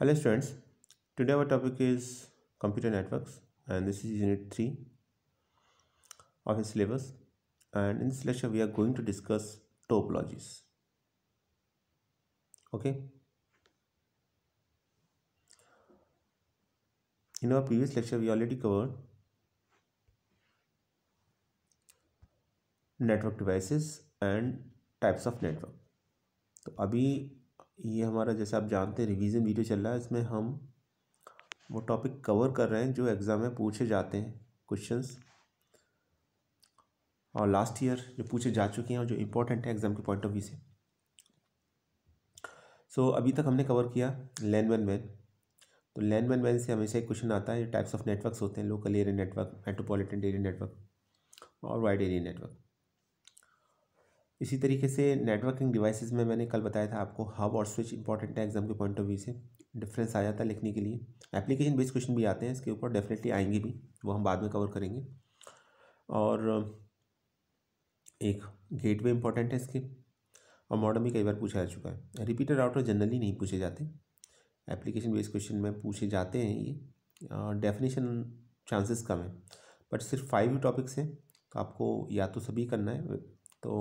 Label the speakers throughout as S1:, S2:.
S1: hello students today our topic is computer networks and this is unit 3 of the syllabus and in this lecture we are going to discuss topologies okay in our previous lecture we already covered network devices and types of network So, अभी ये हमारा जैसे आप जानते हैं revision video चल रहा है इसमें हम वो टॉपिक कवर कर रहे हैं जो एग्ज़ाम में पूछे जाते हैं क्वेश्चंस और लास्ट ईयर जो पूछे जा चुके हैं और जो इम्पोर्टेंट है एग्ज़ाम के पॉइंट ऑफ व्यू से सो so, अभी तक हमने कवर किया लैन वन वैन तो लैन वन वैन से हमेशा एक क्वेश्चन आता है टाइप्स ऑफ नेटवर्क्स होते हैं local area network metropolitan area network और वाइड एरिया नेटवर्क इसी तरीके से नेटवर्किंग डिवाइसेस में मैंने कल बताया था आपको हब और स्विच इंपॉर्टेंट है एग्जाम के पॉइंट ऑफ व्यू से डिफरेंस आ जाता है लिखने के लिए एप्लीकेशन बेस्ड क्वेश्चन भी आते हैं इसके ऊपर डेफिनेटली आएंगे भी वो हम बाद में कवर करेंगे और एक गेटवे इंपॉर्टेंट है इसके और मॉडर्न भी कई बार पूछा जा चुका है रिपीटर राउटर जनरली नहीं पूछे जाते एप्लीकेशन बेस्ड क्वेश्चन में पूछे जाते हैं ये डेफिनेशन चांसेस कम है बट सिर्फ फाइव ही टॉपिक्स हैं तो आपको या तो सभी करना है तो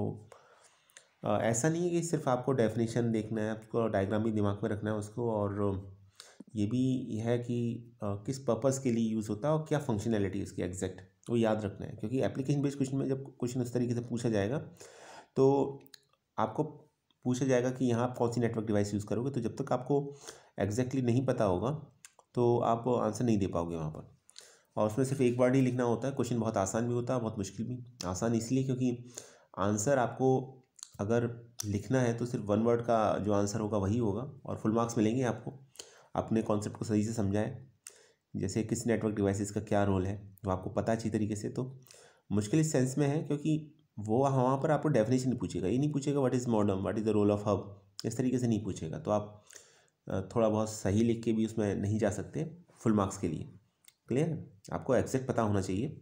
S1: ऐसा नहीं है कि सिर्फ आपको डेफिनेशन देखना है आपको डायग्राम भी दिमाग में रखना है उसको और ये भी है कि किस पर्पज़ के लिए यूज़ होता है और क्या फंक्शनैलिटी उसकी एग्जैक्ट वो याद रखना है क्योंकि एप्लीकेशन बेस्ड क्वेश्चन में जब क्वेश्चन उस तरीके से पूछा जाएगा तो आपको पूछा जाएगा कि यहाँ आप कौन सी नेटवर्क डिवाइस यूज़ करोगे तो जब तक आपको एग्जैक्टली नहीं पता होगा तो आप आंसर नहीं दे पाओगे वहाँ पर और उसमें सिर्फ एक बार ही लिखना होता है क्वेश्चन बहुत आसान भी होता है बहुत मुश्किल भी आसान इसलिए क्योंकि आंसर आपको अगर लिखना है तो सिर्फ वन वर्ड का जो आंसर होगा वही होगा और फुल मार्क्स मिलेंगे आपको अपने कॉन्सेप्ट को सही से समझाएं जैसे किस नेटवर्क डिवाइसेस का क्या रोल है वो आपको पता अच्छी तरीके से तो मुश्किल इस सेंस में है क्योंकि वो वहाँ पर आपको डेफिनेशन नहीं पूछेगा ये नहीं पूछेगा what is modem what is the role of hub इस तरीके से नहीं पूछेगा तो आप थोड़ा बहुत सही लिख के भी उसमें नहीं जा सकते फुल मार्क्स के लिए क्लियर आपको एग्जैक्ट पता होना चाहिए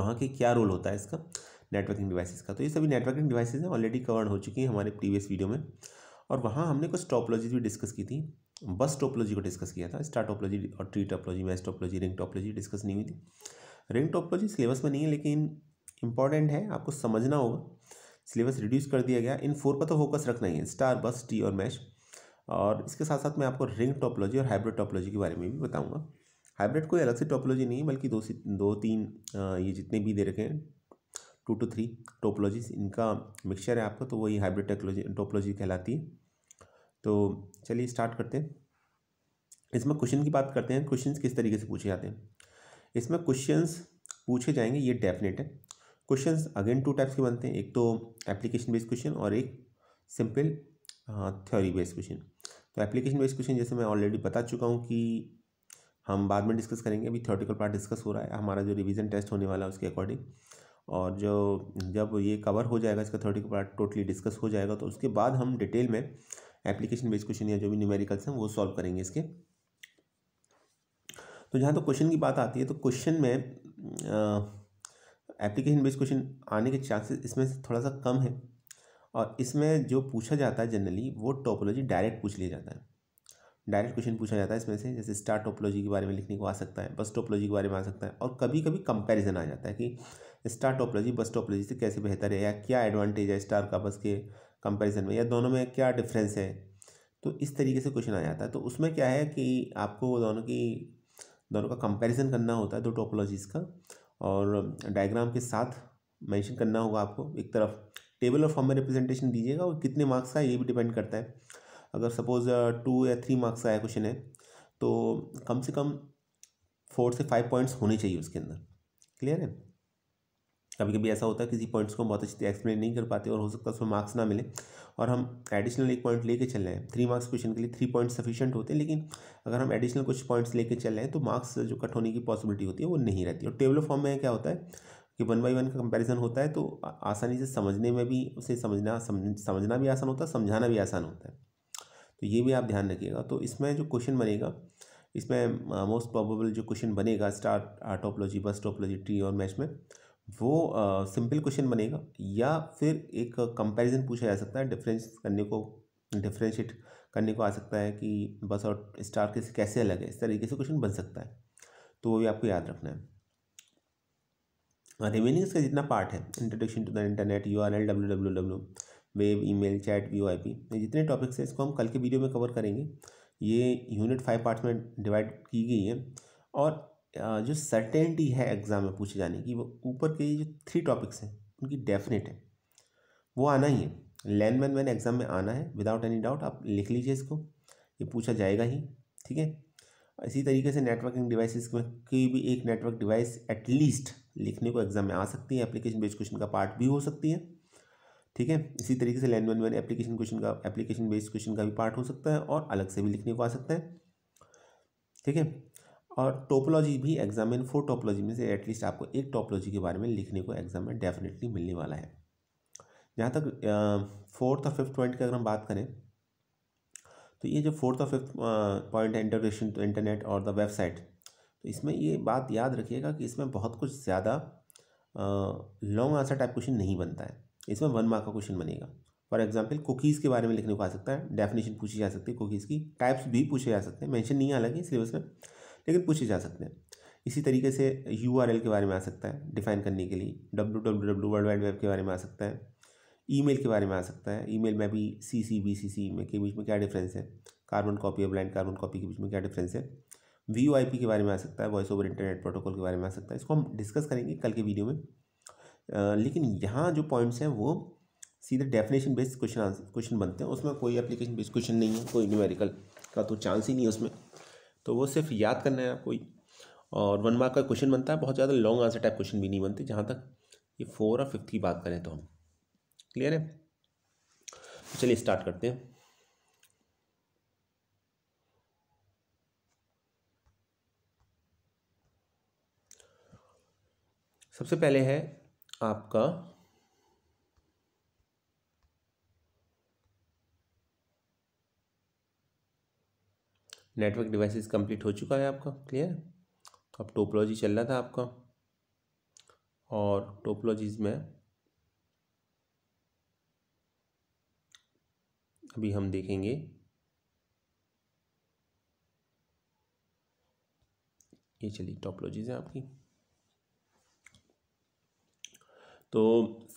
S1: वहाँ के क्या रोल होता है इसका नेटवर्किंग डिवाइसेस का तो ये सभी नेटवर्किंग डिवाइसेस हैं ऑलरेडी कवर्ड हो चुकी हैं हमारे प्रीवियस वीडियो में और वहाँ हमने कुछ टॉपलॉजी भी डिस्कस की थी बस टॉपोलॉजी को डिस्कस किया था स्टार टॉपोलॉजी और tree topology mesh topology ring topology discuss नहीं हुई थी रिंग टॉपोलॉजी सिलेबस में नहीं है लेकिन इंपॉर्टेंट है आपको समझना होगा सिलेबस रिड्यूस कर दिया गया इन फोर पर तो फोकस रखना ही है स्टार बस टी और मैश और इसके साथ साथ मैं आपको रिंग टॉपोलॉजी और हाइब्रिड टॉपोलॉजी के बारे में भी बताऊंगा हाइब्रिड कोई अलग से टॉपोलॉजी नहीं है बल्कि दो से दो तीन ये जितने भी दे रखे हैं टू टू थ्री टोपोलॉजी इनका मिक्सचर है आपको तो वही हाइब्रिड टेक्नोलॉजी टोपोलॉजी कहलाती है तो चलिए स्टार्ट करते हैं इसमें क्वेश्चन की बात करते हैं क्वेश्चंस किस तरीके से पूछे जाते हैं इसमें क्वेश्चंस पूछे जाएंगे ये डेफिनेट है क्वेश्चंस अगेन टू टाइप्स के बनते हैं एक तो एप्लीकेशन बेस्ड क्वेश्चन और एक सिंपल थ्योरी बेस्ड क्वेश्चन तो एप्लीकेशन बेस्ड क्वेश्चन जैसे मैं ऑलरेडी बता चुका हूँ कि हम बाद में डिस्कस करेंगे अभी थ्योरेटिकल पार्ट डिस्कस हो रहा है हमारा जो रिवीजन टेस्ट होने वाला है उसके अकॉर्डिंग और जो जब ये कवर हो जाएगा इसका थर्टी पार्ट टोटली डिस्कस हो जाएगा तो उसके बाद हम डिटेल में एप्लीकेशन बेस्ड क्वेश्चन या जो भी न्यूमेरिकल्स हैं वो सॉल्व करेंगे इसके तो जहाँ तो क्वेश्चन की बात आती है तो क्वेश्चन में एप्लीकेशन बेस्ड क्वेश्चन आने के चांसेस इसमें से थोड़ा सा कम है और इसमें जो पूछा जाता है जनरली वो टोपोलॉजी डायरेक्ट पूछ लिया जाता है डायरेक्ट क्वेश्चन पूछा जाता है इसमें से जैसे स्टार टोपोलॉजी के बारे में लिखने को आ सकता है बस टोपोलॉजी के बारे में आ सकता है और कभी कभी कंपेरिजन आ जाता है कि स्टार टोपोलॉजी बस टोपोलॉजी से कैसे बेहतर है या क्या एडवांटेज है स्टार का बस के कंपैरिजन में या दोनों में क्या डिफरेंस है तो इस तरीके से क्वेश्चन आ जाता है तो उसमें क्या है कि आपको दोनों की दोनों का कंपैरिजन करना होता है दो टोपोलॉजीज़ का और डायग्राम के साथ मेंशन करना होगा आपको एक तरफ टेबल और फॉर्म में रिप्रेजेंटेशन दीजिएगा और कितने मार्क्स का ये भी डिपेंड करता है अगर सपोज टू या थ्री मार्क्स का है क्वेश्चन है तो कम से कम फोर से फाइव पॉइंट्स होने चाहिए उसके अंदर क्लियर है कभी कभी ऐसा होता है किसी पॉइंट्स को बहुत अच्छी तरह एक्सप्लेन नहीं कर पाते और हो सकता है उसमें मार्क्स ना मिले और हम एडिशनल एक पॉइंट लेके चल रहे हैं थ्री मार्क्स क्वेश्चन के लिए थ्री पॉइंट्स सफिशिएंट होते हैं लेकिन अगर हम एडिशनल कुछ पॉइंट्स लेके चल रहे हैं तो मार्क्स जो कट होने की पॉसिबिलिटी होती है वो नहीं रहती और टेबल फॉर्म में क्या होता है कि वन बाई वन का कंपेरिजन होता है तो आसानी से समझने में भी उसे समझना समझना भी आसान होता है समझाना भी आसान होता है तो ये भी आप ध्यान रखिएगा तो इसमें जो क्वेश्चन बनेगा इसमें मोस्ट प्रॉबेबल जो क्वेश्चन बनेगा star topology bus topology tree और मैच में वो सिंपल क्वेश्चन बनेगा या फिर एक कंपैरिजन पूछा जा सकता है डिफरेंस करने को डिफ्रेंशिएट करने को आ सकता है कि बस और स्टार किस कैसे अलग है इस तरीके से क्वेश्चन बन सकता है तो वो भी आपको याद रखना है रिमेनिंग का जितना पार्ट है introduction to the internet U R L W W W web e mail chat V I P ये जितने टॉपिक्स हैं इसको हम कल के वीडियो में कवर करेंगे ये यूनिट फाइव पार्ट्स में डिवाइड की गई है और जो सर्टेनिटी है एग्ज़ाम में पूछे जाने की वो ऊपर के जो थ्री टॉपिक्स हैं उनकी डेफिनेट है वो आना ही है लैंडमैन मैन एग्ज़ाम में आना है विदाउट एनी डाउट आप लिख लीजिए इसको ये पूछा जाएगा ही ठीक है इसी तरीके से नेटवर्किंग डिवाइसेस में कोई भी एक नेटवर्क डिवाइस एटलीस्ट लिखने को एग्ज़ाम में आ सकती है एप्लीकेशन बेस्ड क्वेश्चन का पार्ट भी हो सकती है ठीक है इसी तरीके से लैंडमैन मैन एप्लीकेशन क्वेश्चन का एप्लीकेशन बेस्ड क्वेश्चन का भी पार्ट हो सकता है और अलग से भी लिखने को आ सकता है ठीक है और टोपोलॉजी भी एग्जाम में फोर टोपोलॉजी में से एटलीस्ट आपको एक टोपोलॉजी के बारे में लिखने को एग्जाम में डेफिनेटली मिलने वाला है जहाँ तक फोर्थ और फिफ्थ पॉइंट की अगर हम बात करें तो ये जो फोर्थ और फिफ्थ पॉइंट है इंटरग्रेशन टू इंटरनेट और द वेबसाइट तो इसमें ये बात याद रखिएगा कि इसमें बहुत कुछ ज़्यादा लॉन्ग आंसर टाइप क्वेश्चन नहीं बनता है इसमें वन मार्क का क्वेश्चन बनेगा फॉर एग्जाम्पल कुकीज़ के बारे में लिखने को आ सकता है डेफिनेशन पूछी जा सकती है कुकीज़ की टाइप्स भी पूछे जा सकते हैं मैंशन नहीं है हालांकि सिलेबस में लेकिन पूछे जा सकते हैं इसी तरीके से यू के बारे में आ सकता है डिफाइन करने के लिए W W W world wide web के बारे में आ सकता है ईमेल के बारे में आ सकता है ईमेल में भी सी सी बी सी सी में के बीच में क्या डिफरेंस है कार्बन कॉपी और ब्लाइंड कार्बन कॉपी के बीच में क्या डिफरेंस है वी ओ आई पी के बारे में आ सकता है वॉइस ओवर इंटरनेट प्रोटोकॉल के बारे में आ सकता है इसको हम डिस्कस करेंगे कल के वीडियो में आ, लेकिन यहाँ जो पॉइंट्स हैं वो सीधे definition based question answer question बनते हैं उसमें कोई एप्लीकेशन बेस्ड क्वेश्चन नहीं है कोई न्यूमेरिकल का तो चांस ही नहीं है उसमें तो वो सिर्फ याद करना है आपको और वन मार्क का क्वेश्चन बनता है बहुत ज़्यादा लॉन्ग आंसर टाइप क्वेश्चन भी नहीं बनते जहाँ तक ये फोर और फिफ्थ की बात करें तो हम क्लियर है तो चलिए स्टार्ट करते हैं सबसे पहले है आपका नेटवर्क डिवाइसेस कंप्लीट हो चुका है आपका क्लियर तो अब टोपोलॉजी चल रहा था आपका और टोपोलॉजीज़ में अभी हम देखेंगे ये चलिए टोपोलॉजीज़ है आपकी तो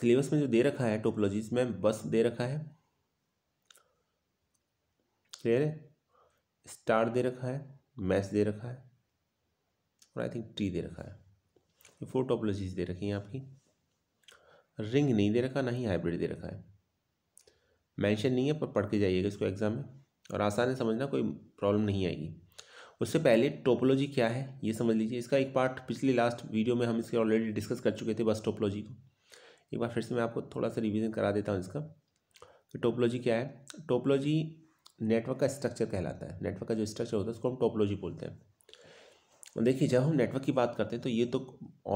S1: सिलेबस में जो दे रखा है टोपोलॉजीज़ में बस दे रखा है क्लियर है स्टार दे रखा है मैच दे रखा है और आई थिंक ट्री दे रखा है ये फोर टॉपोलॉजीज दे रखी हैं आपकी रिंग नहीं दे रखा ना ही हाइब्रिड दे रखा है मेंशन नहीं है पर पढ़ के जाइएगा इसको एग्ज़ाम में और आसान है समझना कोई प्रॉब्लम नहीं आएगी उससे पहले टोपोलॉजी क्या है ये समझ लीजिए इसका एक पार्ट पिछली लास्ट वीडियो में हम इसके ऑलरेडी डिस्कस कर चुके थे बस टोपोलॉजी को एक बार फिर से मैं आपको थोड़ा सा रिविज़न करा देता हूँ इसका कि टोपोलॉजी क्या है टोपोलॉजी नेटवर्क का स्ट्रक्चर कहलाता है नेटवर्क का जो स्ट्रक्चर होता है उसको हम टोपोलॉजी बोलते हैं देखिए जब हम नेटवर्क की बात करते हैं तो ये तो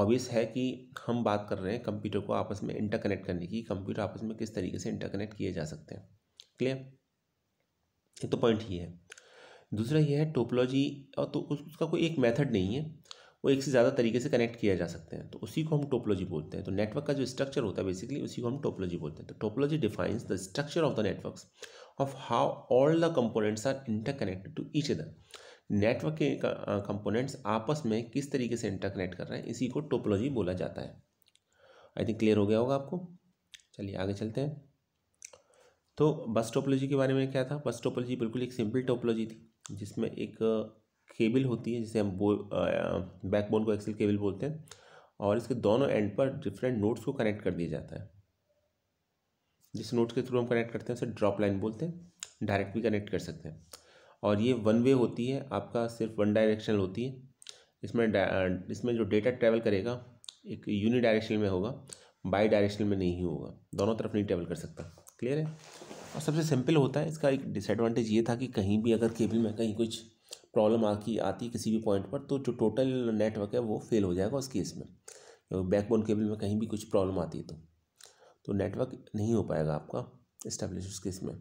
S1: ऑबियस है कि हम बात कर रहे हैं कंप्यूटर को आपस में इंटरकनेक्ट करने की कंप्यूटर आपस में किस तरीके से इंटरकनेक्ट किए जा सकते हैं क्लियर ये तो पॉइंट ही है दूसरा ये है टोपोलॉजी और तो उसका कोई एक मेथड नहीं है वो एक से ज़्यादा तरीके से कनेक्ट किया जा सकते हैं तो उसी को हम टोपोलॉजी बोलते हैं तो नेटवर्क का जो स्ट्रक्चर होता है बेसिकली उसी को हम टोपोलॉजी बोलते हैं तो topology defines the structure of the networks of how all the components are interconnected to each other network के कंपोनेंट्स आपस में किस तरीके से इंटरकनेक्ट कर रहे हैं इसी को टोपोलॉजी बोला जाता है आई थिंक क्लियर हो गया होगा आपको चलिए आगे चलते हैं तो बस टोपोलॉजी के बारे में क्या था बस टोपोलॉजी बिल्कुल एक सिंपल टोपोलॉजी थी जिसमें एक केबल होती है जिसे हम बो बैकबोन को एक्सेल केबल बोलते हैं और इसके दोनों एंड पर डिफरेंट नोट्स को कनेक्ट कर दिया जाता है जिस नोट के थ्रू हम कनेक्ट करते हैं उसे ड्रॉप लाइन बोलते हैं डायरेक्ट भी कनेक्ट कर सकते हैं और ये वन वे होती है आपका सिर्फ वन डायरेक्शनल होती है इसमें इसमें जो डेटा ट्रैवल करेगा एक यूनि डायरेक्शन में होगा बाई डायरेक्शन में नहीं होगा दोनों तरफ नहीं ट्रैवल कर सकता क्लियर है और सबसे सिंपल होता है इसका एक डिसएडवांटेज ये था कि कहीं भी अगर केबल में कहीं कुछ प्रॉब्लम आती आती किसी भी पॉइंट पर तो जो टोटल नेटवर्क है वो फेल हो जाएगा उस केस में बैकबोन तो केबल में कहीं भी कुछ प्रॉब्लम आती है तो तो नेटवर्क नहीं हो पाएगा आपका इस्टेब्लिश केस में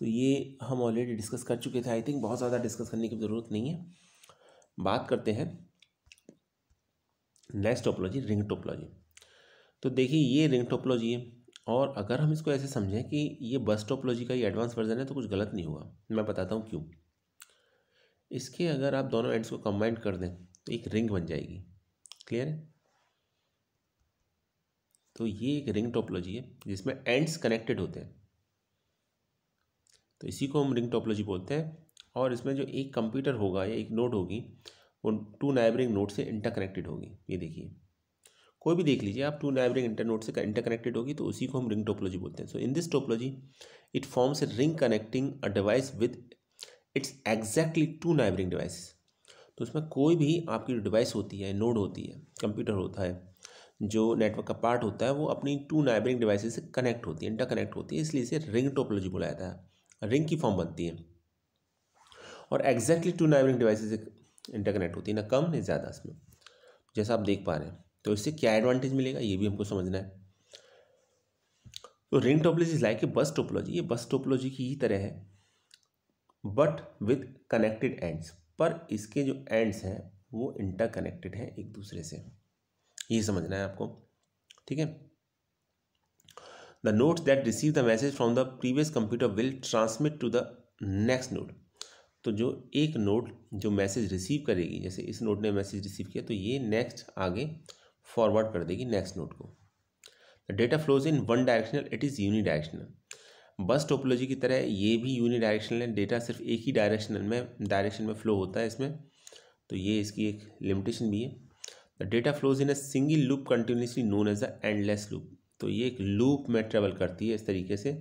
S1: तो ये हम ऑलरेडी डिस्कस कर चुके थे आई थिंक बहुत ज़्यादा डिस्कस करने की ज़रूरत नहीं है बात करते हैं नेक्स्ट टोपोलॉजी रिंग टोपोलॉजी तो देखिए ये रिंग टोपोलॉजी है और अगर हम इसको ऐसे समझें कि ये बस टोपोलॉजी का ये एडवांस वर्जन है तो कुछ गलत नहीं हुआ मैं बताता हूँ क्यों इसके अगर आप दोनों एंड्स को कंबाइंड कर दें तो एक रिंग बन जाएगी क्लियर है तो ये एक रिंग टोपोलॉजी है जिसमें एंड्स कनेक्टेड होते हैं तो इसी को हम रिंग टोपोलॉजी बोलते हैं और इसमें जो एक कंप्यूटर होगा या एक नोड होगी वो टू नाइबरिंग नोड से इंटर कनेक्टेड होगी ये देखिए कोई भी देख लीजिए आप टू नाइबरिंग इंटर नोड से इंटर कनेक्टेड होगी तो उसी को हम रिंग टोपोलॉजी बोलते हैं so in this topology it forms a ring connecting a device with its exactly two neighbouring device तो उसमें कोई भी आपकी डिवाइस होती है नोड होती है कंप्यूटर होता है जो नेटवर्क का पार्ट होता है वो अपनी टू नाइबरिंग डिवाइसेस से कनेक्ट होती है इंटर कनेक्ट होती है इसलिए इसे रिंग टोपोलॉजी बोला जाता है रिंग की फॉर्म बनती है और एग्जैक्टली टू नाइबरिंग डिवाइसेस से इंटरकनेक्ट होती है ना कम ना ज़्यादा इसमें जैसा आप देख पा रहे हैं तो इससे क्या एडवांटेज मिलेगा ये भी हमको समझना है तो रिंग टोपोलॉजी लाइक ए बस टोपोलॉजी ये बस टोपोलॉजी की ही तरह है बट विथ कनेक्टेड एंड्स पर इसके जो एंड्स हैं वो इंटरकनेक्टेड हैं एक दूसरे से ये समझना है आपको ठीक है the nodes that receive the message from the previous computer will transmit to the next node तो जो एक नोट जो मैसेज रिसीव करेगी जैसे इस नोट ने मैसेज रिसीव किया तो ये नेक्स्ट आगे फॉरवर्ड कर देगी नेक्स्ट नोट को the data flows in one directional it is unidirectional bus topology की तरह ये भी यूनी डायरेक्शनल है डेटा सिर्फ एक ही डायरेक्शनल में डायरेक्शन में फ्लो होता है इसमें तो ये इसकी एक लिमिटेशन भी है the data flows in a single loop continuously known as a endless loop तो ये एक लूप में ट्रेवल करती है इस तरीके से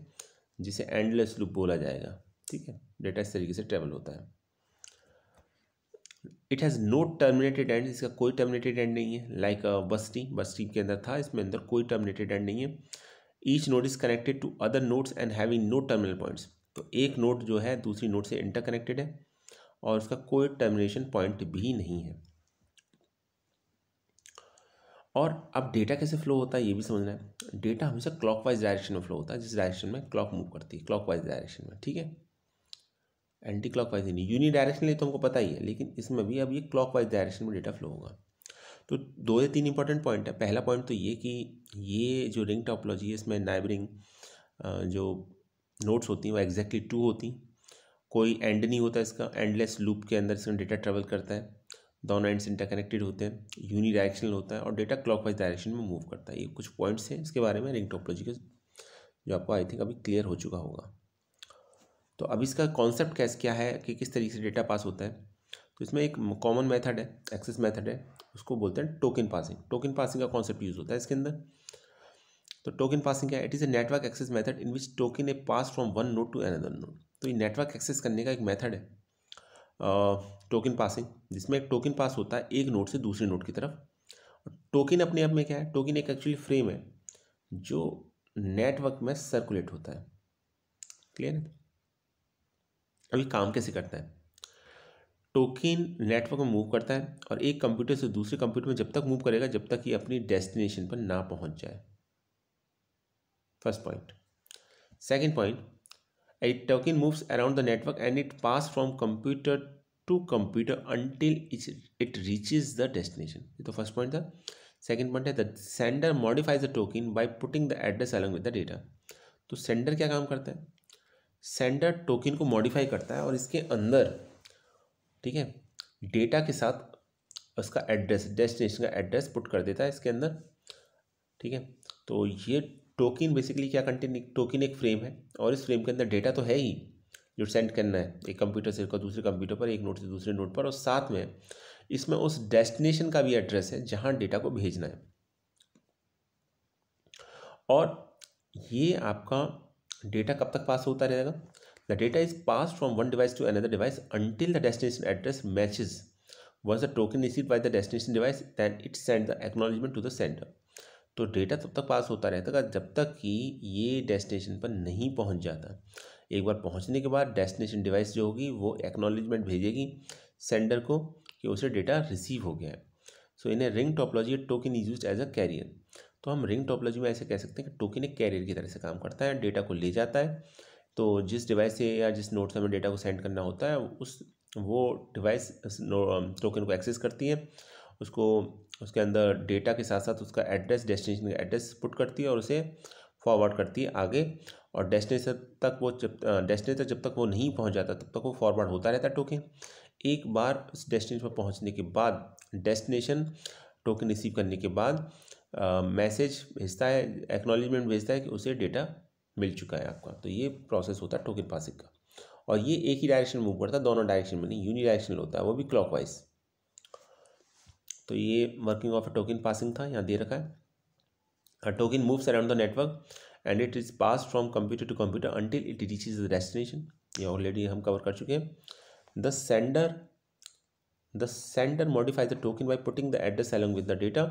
S1: जिसे एंडलेस लूप बोला जाएगा ठीक है डेटा इस तरीके से ट्रेवल होता है it has no terminated end इसका कोई टर्मिनेटेड एंड नहीं है लाइक बस्टी बस्टी के अंदर था इसमें अंदर कोई टर्मिनेटेड एंड नहीं है each node is connected to other nodes and having no terminal points तो एक नोट जो है दूसरी नोट से इंटर कनेक्टेड है और उसका कोई टर्मिनेशन पॉइंट भी नहीं है और अब डेटा कैसे फ्लो होता है ये भी समझना है डेटा हमेशा क्लॉकवाइज डायरेक्शन में फ्लो होता है जिस डायरेक्शन में क्लॉक मूव करती है क्लॉकवाइज डायरेक्शन में ठीक है एंटी क्लॉकवाइज नहीं यूनी डायरेक्शनली तो हमको पता ही है लेकिन इसमें भी अब ये क्लॉकवाइज डायरेक्शन में डेटा फ्लो होगा तो दो या तीन इंपॉर्टेंट पॉइंट है पहला पॉइंट तो ये कि ये जो रिंग टॉपोलॉजी है इसमें नाइबरिंग जो नोट्स होती हैं वो एग्जैक्टली टू होती कोई एंड नहीं होता इसका एंडलेस लूप के अंदर इसमें डेटा ट्रेवल करता है दोनों एंड से इंटरकनेक्टेड होते हैं यूनि डायरेक्शनल होता है और डेटा क्लॉकवाइज डायरेक्शन में मूव करता है ये कुछ पॉइंट्स हैं इसके बारे में रिंग टोपोलॉजी के जो आपको आई थिंक अभी क्लियर हो चुका होगा तो अब इसका कॉन्सेप्ट कैसे क्या है कि किस तरीके से डेटा पास होता है तो इसमें एक कॉमन मेथड है एक्सेस मेथड है उसको बोलते हैं टोकन पासिंग टोकन पासिंग का कॉन्सेप्ट यूज़ होता है इसके अंदर तो टोकन पासिंग क्या है it is a network access method in which token a pass from one node to another node तो ये नेटवर्क एक्सेस करने का एक मेथड है टोकन पासिंग जिसमें एक टोकन पास होता है एक नोट से दूसरे नोट की तरफ टोकन अपने आप में क्या है टोकन एक एक्चुअली फ्रेम है जो नेटवर्क में सर्कुलेट होता है क्लियर है अभी काम कैसे करता है टोकन नेटवर्क में मूव करता है और एक कंप्यूटर से दूसरे कंप्यूटर में जब तक मूव करेगा जब तक ये अपनी डेस्टिनेशन पर ना पहुंच जाए first point second point a token moves around the network and it passes from computer to computer until it reaches the destination ये तो फर्स्ट पॉइंट था सेकंड पॉइंट है the sender modifies the token by putting the address along with the data तो sender क्या काम करता है sender token को मॉडिफाई करता है और इसके अंदर ठीक है डेटा के साथ उसका एड्रेस डेस्टिनेशन का एड्रेस पुट कर देता है इसके अंदर ठीक है तो ये टोकन बेसिकली क्या कंटेन टोकन एक फ्रेम है और इस फ्रेम के अंदर डेटा तो है ही जो सेंड करना है एक कंप्यूटर से दूसरे कंप्यूटर पर एक नोट से दूसरे नोट पर और साथ में इसमें उस डेस्टिनेशन का भी एड्रेस है जहाँ डेटा को भेजना है और ये आपका डेटा कब तक पास होता रहेगा the data is pass from one device to another device until the destination address matches once the token receive by the destination device then it send the acknowledgement to the sender तो data तब तक pass होता रहता था जब तक कि ये डेस्टिनेशन पर नहीं पहुंच जाता एक बार पहुंचने के बाद डेस्टिनेशन डिवाइस जो होगी वो एक्नॉलेजमेंट भेजेगी सेंडर को कि उसे डेटा रिसीव हो गया है सो इन्हें ring topology token is use as a carrier तो हम रिंग टॉपोलॉजी में ऐसे कह सकते हैं कि टोकन एक कैरियर की तरह से काम करता है डेटा को ले जाता है तो जिस डिवाइस से या जिस नोट से हमें डेटा को सेंड करना होता है उस वो डिवाइस टोकन um, को एक्सेस करती है उसको उसके अंदर डेटा के साथ साथ उसका एड्रेस डेस्टिनेशन का एड्रेस पुट करती है और उसे फॉरवर्ड करती है आगे और डेस्टिनेशन तक वो जब डेस्टिनेशन तक जब तक वो नहीं पहुंच जाता तब तक वो फॉरवर्ड होता रहता है टोकन एक बार उस डेस्टिनेशन पर पहुंचने के बाद डेस्टिनेशन टोकन रिसीव करने के बाद मैसेज भेजता है एक्नोलिजमेंट भेजता है कि उसे डेटा मिल चुका है आपका तो ये प्रोसेस होता है टोकन पासिंग का और ये एक ही डायरेक्शन मूव करता है दोनों डायरेक्शन में नहीं यूनी होता है वो भी क्लॉकवाइज तो ये working of a token passing था यहाँ दे रखा है a token moves around the network and it is pass from computer to computer until it reaches destination ये ऑलरेडी हम कवर कर चुके हैं the sender the sender modifies the token by putting the address along with the data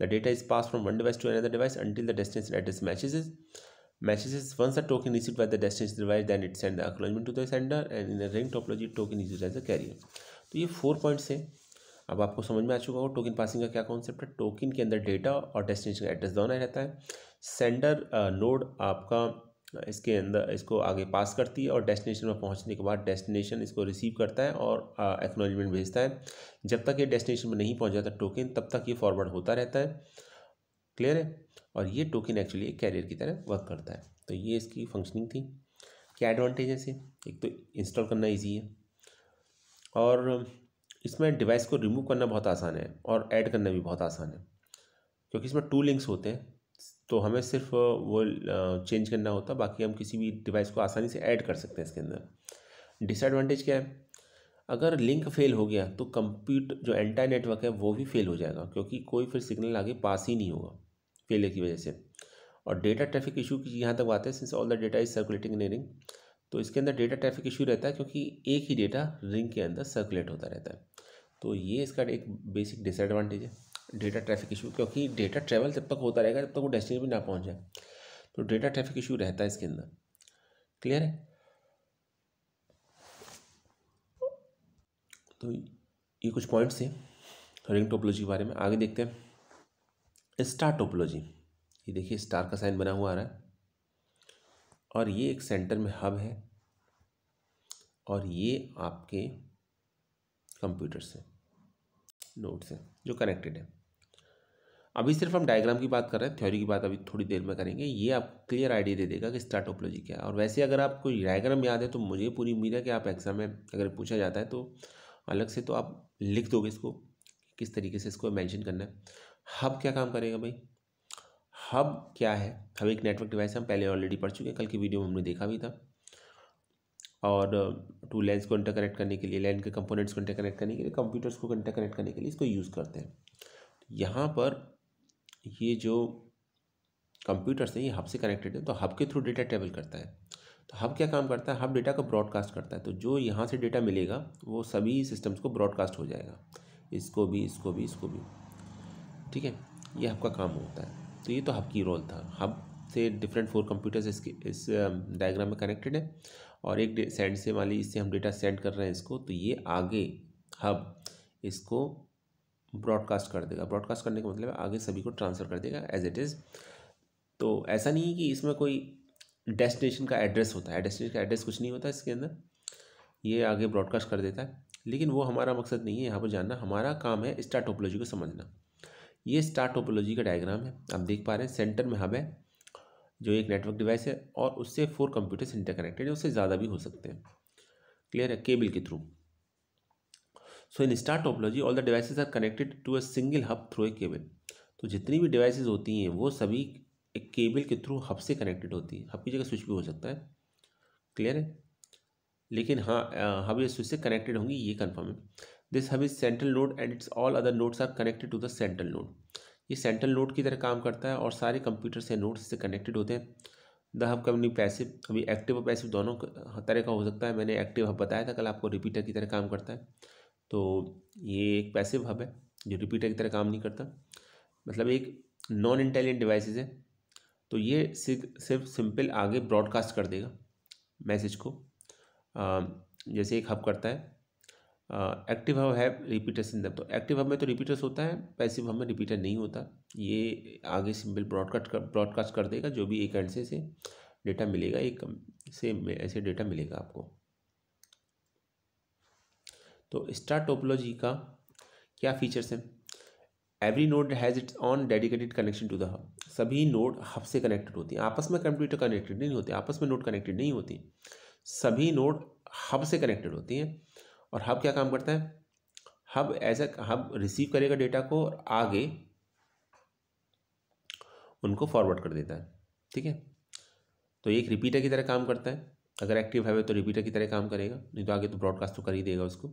S1: the data is pass from one device to another device until the destination address matches is is once a token receive by the destination device then it send the acknowledgement to the sender and in ring topology token is as a carrier तो ये four points हैं अब आपको समझ में आ चुका हो token passing का क्या कॉन्सेप्ट है टोकन के अंदर डेटा और डेस्टिनेशन का एड्रेस दोनों रहता है सेंडर नोड आपका इसके अंदर इसको आगे पास करती है और डेस्टिनेशन में पहुंचने के बाद डेस्टिनेशन इसको रिसीव करता है और एक्नोलिजमेंट भेजता है जब तक ये डेस्टिनेशन में नहीं पहुँच जाता टोकन तब तक ये फॉरवर्ड होता रहता है क्लियर है और ये टोकन एक्चुअली एक कैरियर की तरह वर्क करता है तो ये इसकी फंक्शनिंग थी क्या एडवांटेज है इसे एक तो इंस्टॉल करना ईजी है और इसमें डिवाइस को रिमूव करना बहुत आसान है और ऐड करना भी बहुत आसान है क्योंकि इसमें टू लिंक्स होते हैं तो हमें सिर्फ वो चेंज करना होता बाकी हम किसी भी डिवाइस को आसानी से ऐड कर सकते हैं इसके अंदर डिसएडवांटेज क्या है अगर लिंक फेल हो गया तो कंप्यूट जो एंटा नेटवर्क है वो भी फेल हो जाएगा क्योंकि कोई फिर सिग्नल आगे पास ही नहीं होगा फेलियर की वजह से और डेटा ट्रैफिक इशू की यहाँ तक बात है since all the data is circulating in ring तो इसके अंदर डेटा ट्रैफिक इशू रहता है क्योंकि एक ही डेटा रिंग के अंदर सर्कुलेट होता रहता है तो ये इसका एक बेसिक डिसएडवांटेज है डेटा ट्रैफिक इशू क्योंकि डेटा ट्रैवल जब तक होता रहेगा जब तक वो डेस्टिनेशन भी ना पहुँच जाए तो डेटा ट्रैफिक इशू रहता है इसके अंदर क्लियर है तो ये कुछ पॉइंट्स हैं रिंग टोपोलॉजी के बारे में आगे देखते हैं स्टार टोपोलॉजी ये देखिए स्टार का साइन बना हुआ आ रहा है और ये एक सेंटर में हब है और ये आपके कंप्यूटर से नोड्स हैं जो कनेक्टेड है अभी सिर्फ हम डायग्राम की बात कर रहे हैं थ्योरी की बात अभी थोड़ी देर में करेंगे ये आप क्लियर आइडिया दे देगा कि स्टार टोपोलॉजी क्या है और वैसे अगर आपको डायग्राम याद है तो मुझे पूरी उम्मीद है कि आप एग्जाम में अगर पूछा जाता है तो अलग से तो आप लिख दोगे इसको किस तरीके से इसको मैंशन करना है हब क्या काम करेगा भाई हब क्या है हब एक नेटवर्क डिवाइस हम पहले ऑलरेडी पढ़ चुके हैं कल की वीडियो में हमने देखा भी था और टू लेंस को इंटरकनेक्ट करने के लिए लैन के कंपोनेंट्स को इंटरकनेक्ट करने के लिए कंप्यूटर्स को इंटरकनेक्ट करने के लिए इसको यूज़ करते हैं यहाँ पर ये जो कंप्यूटर्स हैं ये हब से कनेक्टेड है तो हब के थ्रू डेटा ट्रेवल करता है तो हब क्या काम करता है हब डेटा को ब्रॉडकास्ट करता है तो जो यहाँ से डेटा मिलेगा वो सभी सिस्टम्स को ब्रॉडकास्ट हो जाएगा इसको भी इसको भी इसको भी ठीक है ये हब का काम होता है तो ये तो हब की रोल था हब से डिफरेंट फोर कंप्यूटर्स इसके इस डायग्राम um, में कनेक्टेड है और एक सेंड से वाली इससे हम डेटा सेंड कर रहे हैं इसको तो ये आगे हब इसको ब्रॉडकास्ट कर देगा ब्रॉडकास्ट करने का मतलब आगे सभी को ट्रांसफ़र कर देगा एज इट इज़ तो ऐसा नहीं है कि इसमें कोई डेस्टिनेशन का एड्रेस होता है डेस्टिनेशन का एड्रेस कुछ नहीं होता इसके अंदर ये आगे ब्रॉडकास्ट कर देता है लेकिन वो हमारा मकसद नहीं है यहाँ पर जानना हमारा काम है स्टार टोपोलॉजी को समझना ये स्टार टोपोलॉजी का डायग्राम है आप देख पा रहे हैं सेंटर में हब है जो एक नेटवर्क डिवाइस है और उससे फोर कंप्यूटर्स इंटरकनेक्टेड है उससे ज़्यादा भी हो सकते हैं क्लियर है केबल के through so in star topology all the devices are connected to a single hub through a cable तो जितनी भी डिवाइसेज होती हैं वो सभी एक केबल के थ्रू हब से कनेक्टेड होती है हब की जगह स्विच भी हो सकता है क्लियर है लेकिन हाँ हब या स्विच से कनेक्टेड होंगी ये कन्फर्म है this hub is central node and its all other nodes are connected to the central node ये सेंट्रल नोड की तरह काम करता है और सारे कंप्यूटर से नोड से कनेक्टेड होते हैं द हब कम्पनी पैसिव अभी एक्टिव और पैसिव दोनों तरह का हो सकता है मैंने एक्टिव हब बताया था कल आपको रिपीटर की तरह काम करता है तो ये एक पैसिव हब है जो रिपीटर की तरह काम नहीं करता मतलब एक नॉन इंटेलिजेंट डिवाइस है तो ये सिर्फ सिंपल आगे ब्रॉडकास्ट कर देगा मैसेज को आ, जैसे एक हब करता है एक्टिव हब है रिपीटर्स इन दम तो एक्टिव हब में तो रिपीटर्स होता है पैसिव हब में रिपीटर नहीं होता ये आगे सिंपल ब्रॉडकास्ट कर ब्रॉडकास्ट कर देगा जो भी एक एंड से से डेटा मिलेगा एक से ऐसे डेटा मिलेगा आपको तो स्टार टोपोलॉजी का क्या फीचर्स हैं every node has its own dedicated connection to the hub सभी नोड हब से कनेक्टेड होती हैं आपस में कंप्यूटर कनेक्टेड नहीं होते आपस में नोड कनेक्टेड नहीं होती सभी नोड हब से कनेक्टेड होती हैं और हब क्या काम करता है hub as a hub receive करेगा डेटा को और आगे उनको फॉरवर्ड कर देता है ठीक है तो एक रिपीटर की तरह काम करता है अगर एक्टिव है तो रिपीटर की तरह काम करेगा नहीं तो आगे तो ब्रॉडकास्ट तो कर ही देगा उसको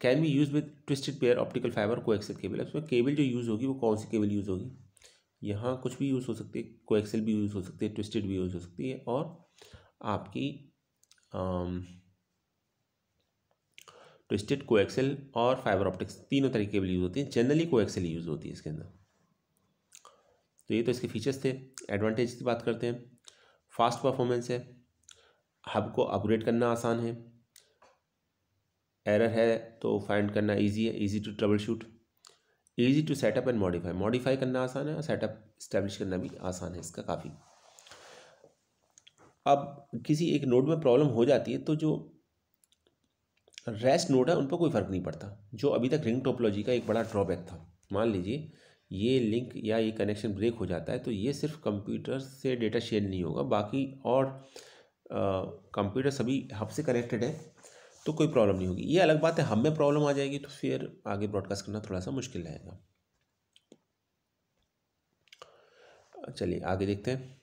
S1: can be use with twisted pair optical fibre coaxial cable उसमें केबल जो यूज़ होगी वो कौन सी केबल यूज़ होगी यहाँ कुछ भी यूज़ हो सकती है को एक्सेल भी यूज़ हो सकती है ट्विस्टेड भी यूज़ हो सकती है और आपकी आम, ट्विस्टेड कोएक्सेल और फाइबर ऑप्टिक्स तीनों तरीके भी यूज़ होती हैं जनरली कोएक्सेल यूज़ होती है इसके अंदर तो ये तो इसके फीचर्स थे एडवांटेज की बात करते हैं फास्ट परफॉर्मेंस है हब को अपग्रेड करना आसान है एरर है तो फाइंड करना इजी है easy to troubleshoot easy to setup and modify modify करना आसान है और सेटअप इस्टेब्लिश करना भी आसान है इसका काफ़ी अब किसी एक नोड में प्रॉब्लम हो जाती है तो जो रेस्ट नोड है उन पर कोई फ़र्क नहीं पड़ता जो अभी तक रिंग टोपोलॉजी का एक बड़ा ड्रॉबैक था मान लीजिए ये लिंक या ये कनेक्शन ब्रेक हो जाता है तो ये सिर्फ कंप्यूटर से डेटा शेयर नहीं होगा बाकी और कंप्यूटर सभी हब से कनेक्टेड है तो कोई प्रॉब्लम नहीं होगी ये अलग बात है हम में प्रॉब्लम आ जाएगी तो फिर आगे ब्रॉडकास्ट करना थोड़ा सा मुश्किल रहेगा चलिए आगे देखते हैं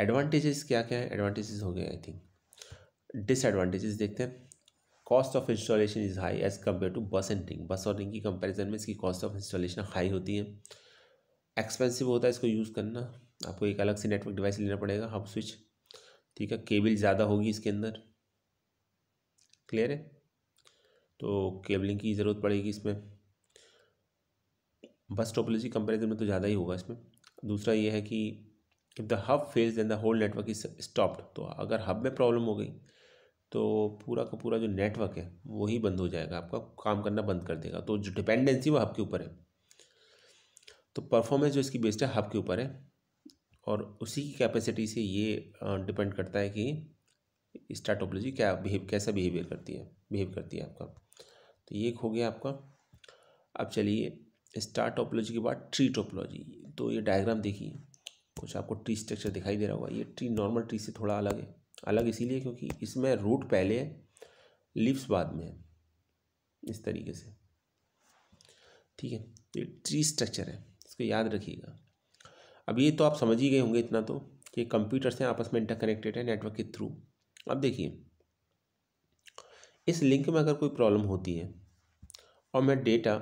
S1: एडवांटेजेस क्या क्या है एडवांटेजेस हो गए आई थिंक डिसएडवांटेजेस देखते हैं cost of installation is high as compare to bus and ring bus और रिंग की कंपेरिजन में इसकी कॉस्ट ऑफ इंस्टॉलेशन हाई होती है एक्सपेंसिव होता है इसको यूज़ करना आपको एक अलग से नेटवर्क डिवाइस लेना पड़ेगा हब स्विच ठीक है केबल ज़्यादा होगी इसके अंदर क्लियर है तो केबलिंग की ज़रूरत पड़ेगी इसमें बस टोपोलॉजी कंपेरिजन में तो ज़्यादा ही होगा इसमें दूसरा ये है कि if the hub fails then the whole network is stopped तो अगर हब में प्रॉब्लम हो गई तो पूरा का पूरा जो नेटवर्क है वो ही बंद हो जाएगा आपका काम करना बंद कर देगा तो जो डिपेंडेंसी वो हब के ऊपर है तो परफॉर्मेंस जो इसकी बेस्ड है हब के ऊपर है और उसी की कैपेसिटी से ये डिपेंड करता है कि स्टार्टोपोलॉजी क्या बिहेव कैसा बिहेवियर करती है बिहेव करती है आपका तो ये हो गया आपका अब चलिए स्टार टोपोलॉजी के बाद ट्री टोपोलॉजी तो ये डायग्राम देखिए कुछ आपको ट्री स्ट्रक्चर दिखाई दे रहा होगा ये ट्री नॉर्मल ट्री से थोड़ा अलग है अलग इसीलिए क्योंकि इसमें रूट पहले है लिप्स बाद में है इस तरीके से ठीक है तो ये ट्री स्ट्रक्चर है इसको याद रखिएगा अब ये तो आप समझ ही गए होंगे इतना तो कि कंप्यूटर्स हैं आपस में इंटरकनेक्टेड है नेटवर्क के थ्रू अब देखिए इस लिंक में अगर कोई प्रॉब्लम होती है और मैं डेटा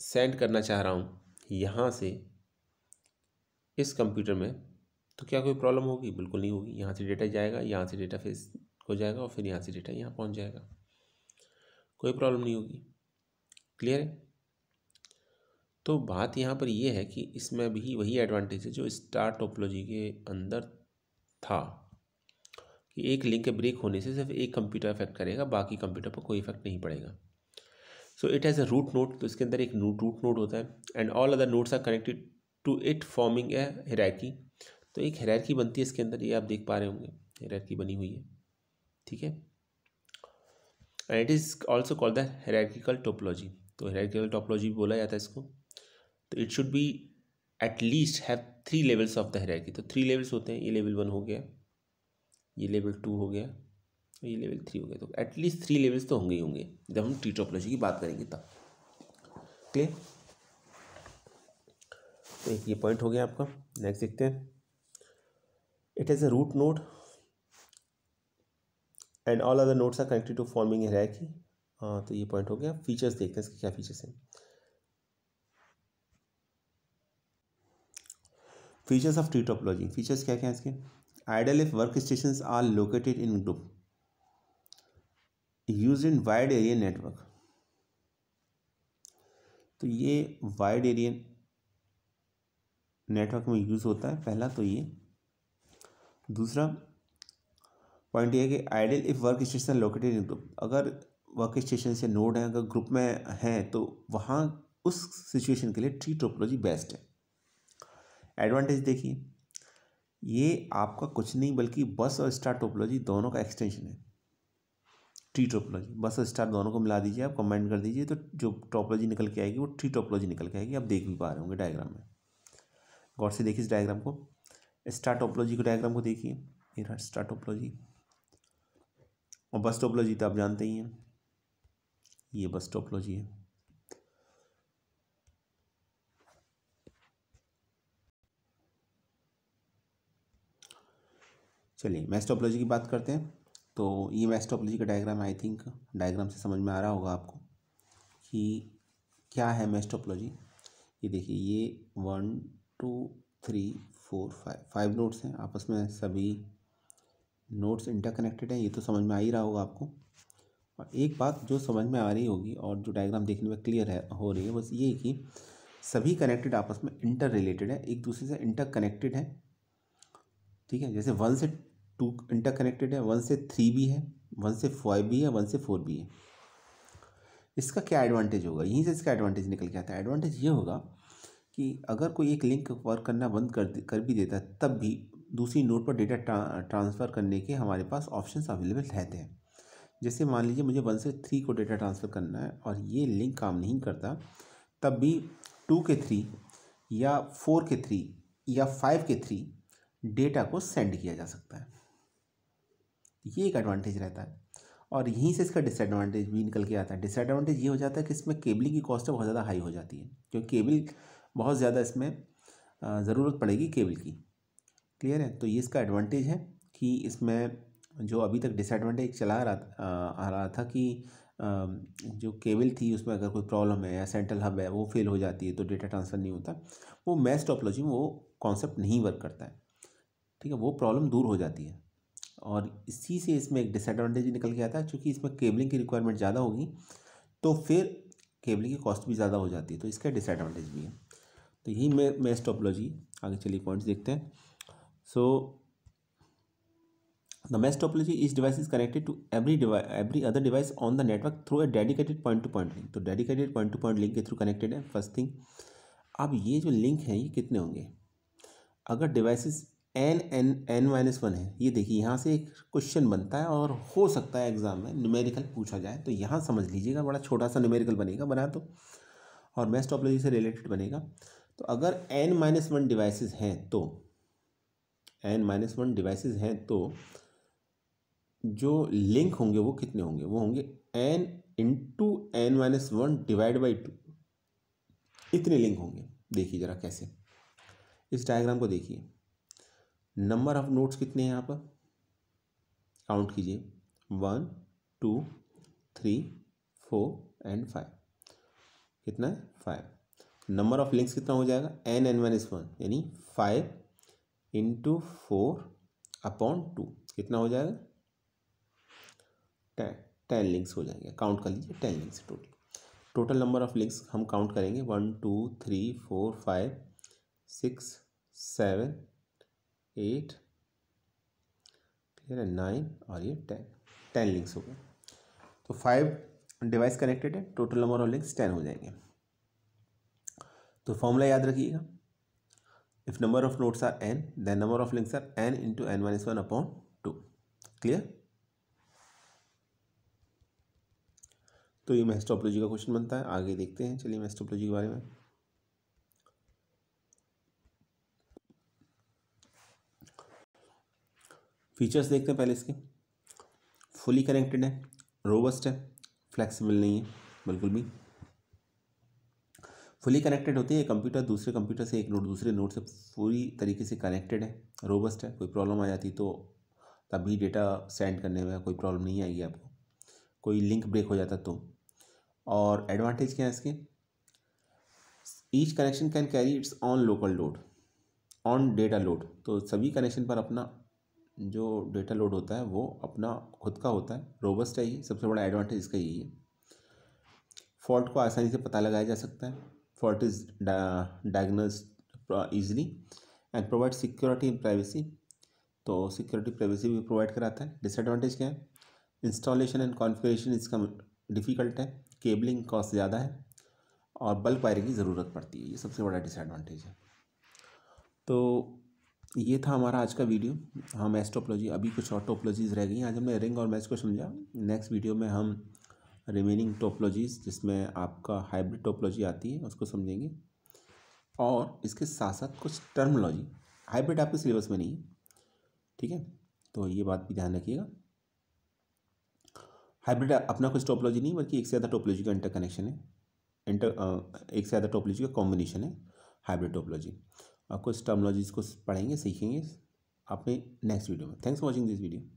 S1: सेंड करना चाह रहा हूँ यहाँ से इस कंप्यूटर में तो क्या कोई प्रॉब्लम होगी बिल्कुल नहीं होगी यहाँ से डेटा जाएगा यहाँ से डेटा फेस हो जाएगा और फिर यहाँ से डेटा यहाँ पहुँच जाएगा कोई प्रॉब्लम नहीं होगी क्लियर है तो बात यहाँ पर यह है कि इसमें भी वही एडवांटेज है जो स्टार टोपोलॉजी के अंदर था कि एक लिंक के ब्रेक होने से सिर्फ एक कंप्यूटर इफेक्ट करेगा बाकी कंप्यूटर पर कोई इफेक्ट नहीं पड़ेगा so it has a root node तो इसके अंदर एक रूट नोट होता है and all other nodes are connected to it forming a hierarchy तो एक हैरारकी बनती है इसके अंदर ये आप देख पा रहे होंगे हैरारकी बनी हुई है ठीक है and it is also call the hierarchical topology तो हेरारकिकल टोपोलॉजी भी बोला जाता है इसको तो it should be at least have three levels of the hierarchy तो थ्री लेवल्स होते हैं ये लेवल वन हो गया ये लेवल टू हो गया और ये लेवल थ्री हो गया तो एटलीस्ट थ्री लेवल्स तो होंगे ही होंगे जब हम ट्री टोपोलॉजी की बात करेंगे तब क्लियर तो एक ये पॉइंट हो गया आपका नेक्स्ट देखते हैं It has a root node and all other nodes are connected to forming a hierarchy हाँ तो ये पॉइंट हो गया फीचर्स देखते हैं इसके क्या फीचर्स हैं features of tree topology features क्या क्या है इसके ideal if work station are located in group use in wide area network तो ये वाइड एरिया नेटवर्क में यूज़ होता है पहला तो ये दूसरा पॉइंट ये है कि ideal if work station located in group अगर वर्क स्टेशन से नोड है अगर ग्रुप में है तो वहाँ उस सिचुएशन के लिए ट्री टोपोलॉजी बेस्ट है एडवांटेज देखिए ये आपका कुछ नहीं बल्कि बस और स्टार टोपोलॉजी दोनों का एक्सटेंशन है ट्री टोपोलॉजी बस और स्टार दोनों को मिला दीजिए आप कमेंट कर दीजिए तो जो टोपोलॉजी निकल के आएगी वो ट्री टोपोलॉजी निकल के आएगी आप देख भी पा रहे होंगे डायग्राम में गौर से देखिए इस डायग्राम को स्टार्टोपोलॉजी को के डायग्राम को देखिए ये रहा स्टार्टोपोलॉजी और बस टोपोलॉजी तो आप जानते ही हैं ये बस टोपोलॉजी है चलिए मैस्टोपोलॉजी की बात करते हैं तो ये मैस्टोपोलॉजी का डायग्राम आई थिंक डायग्राम से समझ में आ रहा होगा आपको कि क्या है मैस्टोपोलॉजी ये देखिए ये one two three four five five nodes हैं आपस में सभी नोट्स इंटरकनेक्टेड हैं ये तो समझ में आ ही रहा होगा आपको और एक बात जो समझ में आ रही होगी और जो डायग्राम देखने में क्लियर है हो रही है बस ये कि सभी कनेक्टेड आपस में इंटर रिलेटेड है एक दूसरे से इंटर कनेक्टेड है ठीक है जैसे वन से टू इंटर कनेक्टेड है वन से थ्री भी है वन से फाइव भी है वन से फोर भी है इसका क्या एडवांटेज होगा यहीं से इसका एडवांटेज निकल के आता है एडवांटेज ये होगा कि अगर कोई एक लिंक वर्क करना बंद कर कर भी देता है तब भी दूसरी नोट पर डेटा ट्रांसफ़र करने के हमारे पास ऑप्शन अवेलेबल रहते हैं जैसे मान लीजिए मुझे वन से थ्री को डेटा ट्रांसफ़र करना है और ये लिंक काम नहीं करता तब भी टू के थ्री या फोर के थ्री या फाइव के थ्री डेटा को सेंड किया जा सकता है ये एक एडवांटेज रहता है और यहीं से इसका डिसएडवांटेज भी निकल के आता है डिसएडवांटेज ये हो जाता है कि इसमें केबलिंग की कॉस्ट बहुत ज़्यादा हाई हो जाती है क्योंकि केबल बहुत ज़्यादा इसमें ज़रूरत पड़ेगी केबल की क्लियर है तो ये इसका एडवांटेज है कि इसमें जो अभी तक डिसएडवांटेज चला रहा आ रहा था कि जो केबल थी उसमें अगर कोई प्रॉब्लम है या सेंट्रल हब है वो फेल हो जाती है तो डेटा ट्रांसफ़र नहीं होता वो मैच टॉपोलॉजी में वो कॉन्सेप्ट नहीं वर्क करता है ठीक है वो प्रॉब्लम दूर हो जाती है और इसी से इसमें एक डिसएडवांटेज निकल के आता है क्योंकि इसमें केबलिंग की रिक्वायरमेंट ज़्यादा होगी तो फिर केबलिंग की कॉस्ट भी ज़्यादा हो जाती है तो इसका डिसएडवांटेज भी है तो यही मे मैच टोपोलॉजी आगे चलिए पॉइंट्स देखते हैं so the mesh topology is device is connected to every every other device on the network through a dedicated point to point link तो dedicated point to point link के थ्रू connected है first thing अब ये जो link है ये कितने होंगे अगर devices n n n minus one है ये देखिए यहाँ से एक क्वेश्चन बनता है और हो सकता है एग्ज़ाम में न्यूमेरिकल पूछा जाए तो यहाँ समझ लीजिएगा बड़ा छोटा सा न्यूमेरिकल बनेगा बना तो और मैथ टॉपोलॉजी से रिलेटेड बनेगा तो अगर एन माइनस वन डिवाइसेस हैं तो एन माइनस वन डिवाइसेस हैं तो जो लिंक होंगे वो कितने होंगे वो होंगे n into n minus one divide by two इतने लिंक होंगे देखिए ज़रा कैसे इस डायग्राम को देखिए नंबर ऑफ नोट्स कितने हैं यहाँ पर काउंट कीजिए one two three four and five कितना है फाइव नंबर ऑफ लिंक्स कितना हो जाएगा n n one is one यानी five into four upon two कितना हो जाएगा टेन टेन लिंक्स हो जाएंगे काउंट कर लीजिए ten links total total number of links हम काउंट करेंगे one two three four five six seven eight clear है नाइन और ये टेन टेन लिंक्स हो गए तो फाइव डिवाइस कनेक्टेड है total number of links ten हो जाएंगे तो फॉर्मूला याद रखिएगा if number of nodes are n then number of links are n into n minus one upon two clear तो ये मैस्टोपोलॉजी का क्वेश्चन बनता है आगे देखते हैं चलिए मैस्टोपोलॉजी के बारे में फीचर्स देखते हैं पहले इसके फुली कनेक्टेड है रोबस्ट है फ्लेक्सिबल नहीं है बिल्कुल भी फुली कनेक्टेड होती है कंप्यूटर दूसरे कंप्यूटर से एक नोट दूसरे नोट से पूरी तरीके से कनेक्टेड है रोबस्ट है कोई प्रॉब्लम आ जाती तो तभी डेटा सेंड करने में कोई प्रॉब्लम नहीं आएगी आपको कोई लिंक ब्रेक हो जाता तो और एडवांटेज क्या है इसके each connection can carry its own local load on data load तो सभी कनेक्शन पर अपना जो डेटा लोड होता है वो अपना खुद का होता है रोबस्ट है ये सबसे बड़ा एडवांटेज इसका यही है फॉल्ट को आसानी से पता लगाया जा सकता है for it is diagnosed uh, easily and provide security in privacy तो सिक्योरिटी प्राइवेसी भी प्रोवाइड कराता है डिसएडवांटेज क्या है इंस्टॉलेशन एंड कॉन्फ़िगरेशन इसका डिफ़िकल्ट है केबलिंग कॉस्ट ज़्यादा है और बल्क वायरिंग की ज़रूरत पड़ती है ये सबसे बड़ा डिसएडवांटेज है तो ये था हमारा आज का वीडियो हम मैस्टोपोलॉजी अभी कुछ और टोपोलॉजीज़ रह गई हैं आज हमने रिंग और मैच को समझा नेक्स्ट वीडियो में हम रिमेनिंग टोपोलॉजीज़ जिसमें आपका हाइब्रिड टोपोलॉजी आती है उसको समझेंगे और इसके साथ साथ कुछ टर्मोलॉजी हाइब्रिड आपके सिलेबस में नहीं है ठीक है तो ये बात भी ध्यान रखिएगा हाइब्रिड अपना कुछ टोपोलॉजी नहीं बल्कि एक से ज़्यादा टोपोलॉजी का इंटर कनेक्शन है इंटर एक से ज़्यादा टोपोलॉजी का कॉम्बिनेशन है हाइब्रिड टोपोलॉजी और कुछ टर्मोलॉजीज़ को पढ़ेंगे सीखेंगे अपने नेक्स्ट वीडियो में thanks for watching this video